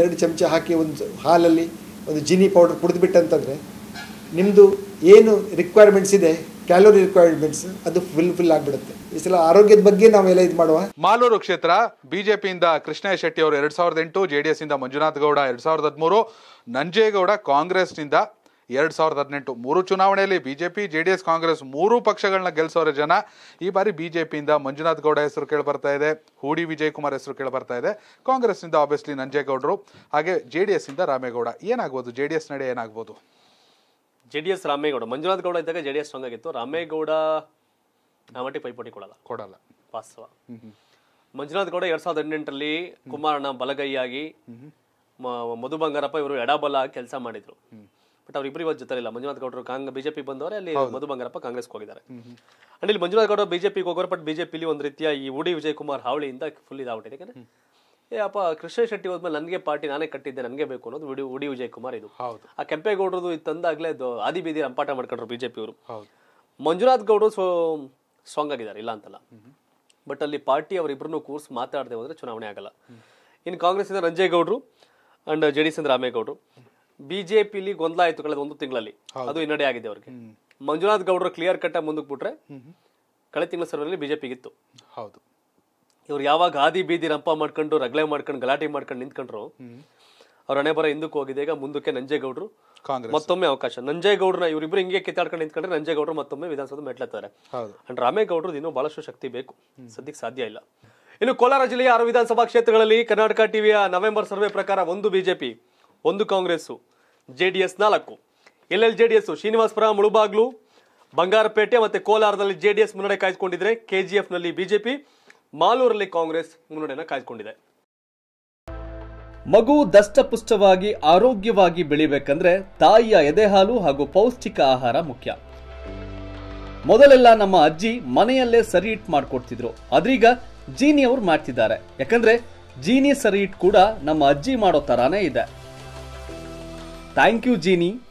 ಎರಡು ಚಮಚ ಹಾಕಿ ಒಂದು ಹಾಲಲ್ಲಿ ಒಂದು ಜೀನಿ ಪೌಡರ್ ಕುಡಿದ್ಬಿಟ್ಟಂತಂದರೆ ನಿಮ್ಮದು ಏನು ರಿಕ್ವೈರ್ಮೆಂಟ್ಸ್ ಇದೆ ಕ್ಯಾಲೋರಿ ರಿಕ್ವೈರ್ಮೆಂಟ್ಸ್ ಅದು ಫುಲ್ ಫಿಲ್ ಆಗಿಬಿಡುತ್ತೆ ಈ ಸಲ ಆರೋಗ್ಯದ ಬಗ್ಗೆ ನಾವೆಲ್ಲ ಇದು ಮಾಡುವ ಮಾಲೂರು ಕ್ಷೇತ್ರ ಬಿಜೆಪಿಯಿಂದ ಕೃಷ್ಣ ಶೆಟ್ಟಿ ಅವರು ಎರಡು ಸಾವಿರದ ಎಂಟು ಜೆಡಿಎಸ್ ಇಂದ ಮಂಜುನಾಥ್ ಗೌಡ ಎರಡು ಸಾವಿರದ ಹದಿಮೂರು ನಂಜೇಗೌಡ ಕಾಂಗ್ರೆಸ್ನಿಂದ ಎರಡ್ ಸಾವಿರದ ಹದಿನೆಂಟು ಮೂರು ಚುನಾವಣೆಯಲ್ಲಿ BJP J D S Congress ಮೂರು ಪಕ್ಷಗಳನ್ನ ಗೆಲ್ಲಿಸೋರ ಜನ ಈ ಬಾರಿ ಬಿಜೆಪಿಯಿಂದ ಮಂಜುನಾಥ್ ಗೌಡ ಹೆಸರು ಕೇಳಿ ಬರ್ತಾ ಇದೆ ಹೂಡಿ ವಿಜಯಕುಮಾರ್ ಹೆಸರು ಬರ್ತಾ ಇದೆ ಕಾಂಗ್ರೆಸ್ನಿಂದ ಆಬ್ವಿಯಸ್ಲಿ ನಂಜೇಗೌಡರು ಹಾಗೆ ಜೆ ಡಿ ಇಂದ ರಾಮೇಗೌಡ ಏನಾಗ್ಬೋದು ಜೆ ಡಿ ಎಸ್ ನಡೆ ಏನಾಗ್ಬೋದು J D S Ramegowda Manjunath Gowda ಇದ್ದಾಗ ಜೆ ಡಿ ಎಸ್ ಸ್ಟ್ರಾಂಗ್ ಆಗಿತ್ತು ರಾಮೇಗೌಡ ಆ ಪೈಪೋಟಿ ಕೊಡಲ್ಲ ಕೊಡಲ್ಲ ವಾಸ್ತವ ಮಂಜುನಾಥ್ ಗೌಡ ಎರಡ್ ಸಾವಿರದ ಹದಿನೆಂಟರಲ್ಲಿ ಕುಮಾರಣ್ಣ ಬಲಗೈಯಾಗಿ ಮಧು ಬಂಗಾರಪ್ಪ ಇವರು ಎಡಬಲ ಕೆಲಸ ಮಾಡಿದ್ರು ಬಟ್ ಅವ್ರಿಬ್ರು ಇವತ್ತು ಮಂಜುನಾಥ್ ಗೌಡರು ಕಾಂಗ್ ಬಿಜೆಪಿ ಬಂದವರೇ ಅಲ್ಲಿ ಮಧು ಬಂಗಾರಪ್ಪ ಕಾಂಗ್ರೆಸ್ ಹೋಗಿದ್ದಾರೆ ಅಂಡ್ ಇಲ್ಲಿ ಮಂಜುನಾಥ್ ಗೌಡರು ಬಿಜೆಪಿಗೆ ಹೋಗೋರು ಬಟ್ ಇಲ್ಲಿ ಒಂದು ರೀತಿಯ ಈ ಉಡಿ ವಿಜಯಕುಮಾರ್ ಹಾವಳಿಯಿಂದ ಫುಲ್ ಇದಾಗ್ಬಿಟ್ಟಿದೆ ಯಾಕಂದ್ರೆ ಏ ಅಪ್ಪ ಕೃಷ್ಣ ಶೆಟ್ಟಿ ಹೋದ್ಮೇಲೆ ನನಗೆ ಪಾರ್ಟಿ ನಾನೇ ಕಟ್ಟಿದ್ದೆ ನನಗೆ ಬೇಕು ಅನ್ನೋದು ಉಡಿ ಉಡಿ ವಿಜಯ್ ಕುಮಾರ್ ಇದು ಆ ಕೆಂಪೇಗೌಡರದು ತಂದಾಗಲೇ ಆದಿ ಬೀದಿ ರಂಪಾಟ ಮಾಡ್ಕೊಂಡ್ರು ಅವರು ಮಂಜುನಾಥ್ ಗೌಡರು ಸ್ಟ್ರಾಂಗ್ ಆಗಿದ್ದಾರೆ ಇಲ್ಲ ಅಂತಲ್ಲ ಬಟ್ ಅಲ್ಲಿ ಪಾರ್ಟಿ ಅವರಿಬ್ಬರನ್ನು ಕೂರ್ಸ್ ಮಾತಾಡದೆ ಹೋದ್ರೆ ಚುನಾವಣೆ ಆಗಲ್ಲ ಇನ್ನು ರಂಜಯ್ ರಂಜೇಗೌಡರು ಅಂಡ್ ಜೆ ಡಿ ಎಸ್ ರಾಮೇಗೌಡರು ಬಿಜೆಪಿಲಿ ಗೊಂದಲ ಆಯ್ತು ಕಳೆದ ಒಂದು ತಿಂಗಳಲ್ಲಿ ಅದು ಹಿನ್ನಡೆ ಆಗಿದೆ ಅವ್ರಿಗೆ ಮಂಜುನಾಥ್ ಗೌಡರು ಕ್ಲಿಯರ್ ಕಟ್ ಆಗಿ ಮುಂದಕ್ಕೆ ಬಿಟ್ರೆ ಕಳೆದ ತಿಂಗಳ ಸರ್ವಲ್ಲಿ ಬಿಜೆಪಿಗಿತ್ತು ಹೌದು ಇವ್ರು ಯಾವಾಗ ಆದಿ ಬೀದಿ ರಂಪ ಮಾಡ್ಕೊಂಡು ರಗಳೆ ಮಾಡ್ಕೊಂಡು ಗಲಾಟೆ ಮಾಡ್ಕೊಂಡು ನಿಂತ್ಕೊಂಡ್ರು ಅವ್ರ ಹಣೆ ಬರ ಹಿಂದಕ್ಕೆ ಹೋಗಿದೆ ಈಗ ಮುಂದಕ್ಕೆ ನಂಜೇಗೌಡರು ಮತ್ತೊಮ್ಮೆ ಅವಕಾಶ ನಂಜೇಗೌಡರನ್ನ ಇವರಿಬ್ರು ಹಿಂಗೆ ಕಿತ್ತಾಡ್ಕೊಂಡು ನಿಂತ್ಕೊಂಡ್ರೆ ನಂಜೇಗೌಡರು ಮತ್ತೊಮ್ಮೆ ವಿಧಾನಸೌಧ ಮೆಟ್ಲತ್ತಾರೆ ಅಂಡ್ ರಾಮೇಗೌಡರು ಇನ್ನೂ ಬಹಳಷ್ಟು ಶಕ್ತಿ ಬೇಕು ಸದ್ಯಕ್ಕೆ ಸಾಧ್ಯ ಇಲ್ಲ ಇನ್ನು ಕೋಲಾರ ಜಿಲ್ಲೆಯ ಆರು ವಿಧಾನಸಭಾ ಕ್ಷೇತ್ರಗಳಲ್ಲಿ ಕರ್ನಾಟಕ ಟಿವಿಯ ನವೆಂಬರ್ ಸರ್ವೆ ಪ್ರಕಾರ ಒಂದು ಬಿಜೆಪಿ ಒಂದು ಕಾಂಗ್ರೆಸ್ ಜೆ ಡಿ ಎಸ್ ನಾಲ್ಕು ಎಲ್ಎಲ್ J D S Srinivaspur Mulbagal Bangarapet ಮತ್ತೆ ಕೋಲಾರದಲ್ಲಿ ಜೆ ಡಿ ಎಸ್ ಮುನ್ನಡೆ ಕಾಯ್ದುಕೊಂಡಿದ್ರೆ ಕೆ ಜಿ ಎಫ್ನಲ್ಲಿ ಬಿಜೆಪಿ ಮಾಲೂರಲ್ಲಿ ಕಾಂಗ್ರೆಸ್ ಮುನ್ನಡೆಯನ್ನು ಕಾಯ್ದುಕೊಂಡಿದೆ ಮಗು ದಷ್ಟಪುಷ್ಟವಾಗಿ ಆರೋಗ್ಯವಾಗಿ ಬೆಳಿಬೇಕಂದ್ರೆ ತಾಯಿಯ ಎದೆಹಾಲು ಹಾಗೂ ಪೌಷ್ಟಿಕ ಆಹಾರ ಮುಖ್ಯ ಮೊದಲೆಲ್ಲ ನಮ್ಮ ಅಜ್ಜಿ ಮನೆಯಲ್ಲೇ ಸರಿ ಇಟ್ ಮಾಡ್ಕೊಡ್ತಿದ್ರು ಅದ್ರೀಗ ಜೀನಿ ಅವ್ರು ಮಾಡ್ತಿದ್ದಾರೆ ಯಾಕಂದ್ರೆ ಜೀನಿ ಸರಿ ಕೂಡ ನಮ್ಮ ಅಜ್ಜಿ ಮಾಡೋ ತರಾನೇ ಇದೆ Thank you, Jeannie.